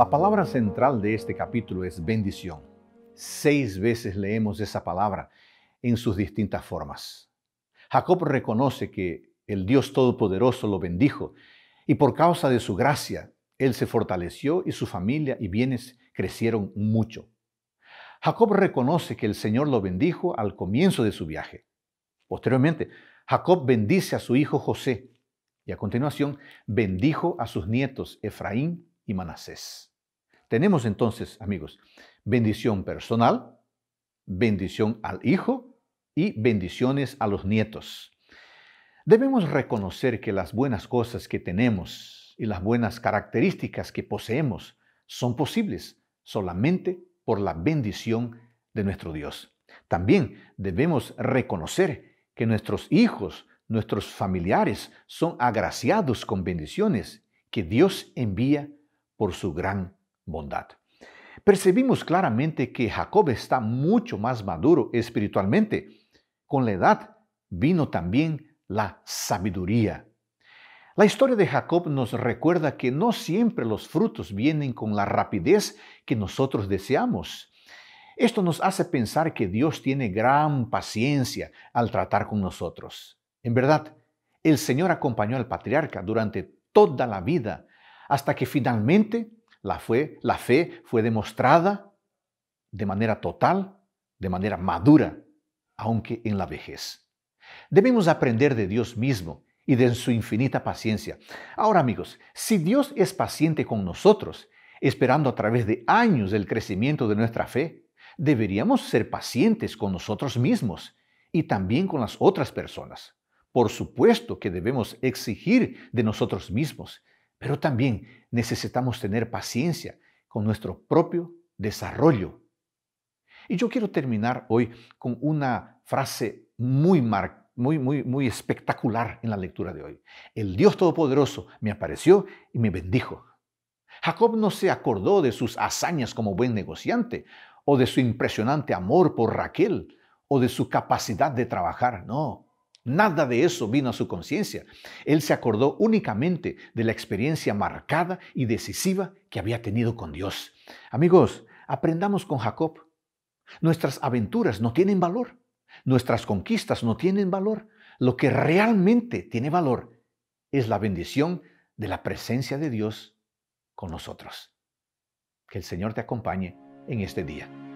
La palabra central de este capítulo es bendición. Seis veces leemos esa palabra en sus distintas formas. Jacob reconoce que el Dios Todopoderoso lo bendijo y por causa de su gracia, él se fortaleció y su familia y bienes crecieron mucho. Jacob reconoce que el Señor lo bendijo al comienzo de su viaje. Posteriormente, Jacob bendice a su hijo José y a continuación bendijo a sus nietos Efraín y Manasés. Tenemos entonces, amigos, bendición personal, bendición al hijo y bendiciones a los nietos. Debemos reconocer que las buenas cosas que tenemos y las buenas características que poseemos son posibles solamente por la bendición de nuestro Dios. También debemos reconocer que nuestros hijos, nuestros familiares son agraciados con bendiciones que Dios envía por su gran bondad. Percibimos claramente que Jacob está mucho más maduro espiritualmente. Con la edad vino también la sabiduría. La historia de Jacob nos recuerda que no siempre los frutos vienen con la rapidez que nosotros deseamos. Esto nos hace pensar que Dios tiene gran paciencia al tratar con nosotros. En verdad, el Señor acompañó al patriarca durante toda la vida hasta que finalmente la fe, la fe fue demostrada de manera total, de manera madura, aunque en la vejez. Debemos aprender de Dios mismo y de su infinita paciencia. Ahora amigos, si Dios es paciente con nosotros, esperando a través de años el crecimiento de nuestra fe, deberíamos ser pacientes con nosotros mismos y también con las otras personas. Por supuesto que debemos exigir de nosotros mismos pero también necesitamos tener paciencia con nuestro propio desarrollo. Y yo quiero terminar hoy con una frase muy, muy, muy, muy espectacular en la lectura de hoy. El Dios Todopoderoso me apareció y me bendijo. Jacob no se acordó de sus hazañas como buen negociante, o de su impresionante amor por Raquel, o de su capacidad de trabajar, no. Nada de eso vino a su conciencia. Él se acordó únicamente de la experiencia marcada y decisiva que había tenido con Dios. Amigos, aprendamos con Jacob. Nuestras aventuras no tienen valor. Nuestras conquistas no tienen valor. Lo que realmente tiene valor es la bendición de la presencia de Dios con nosotros. Que el Señor te acompañe en este día.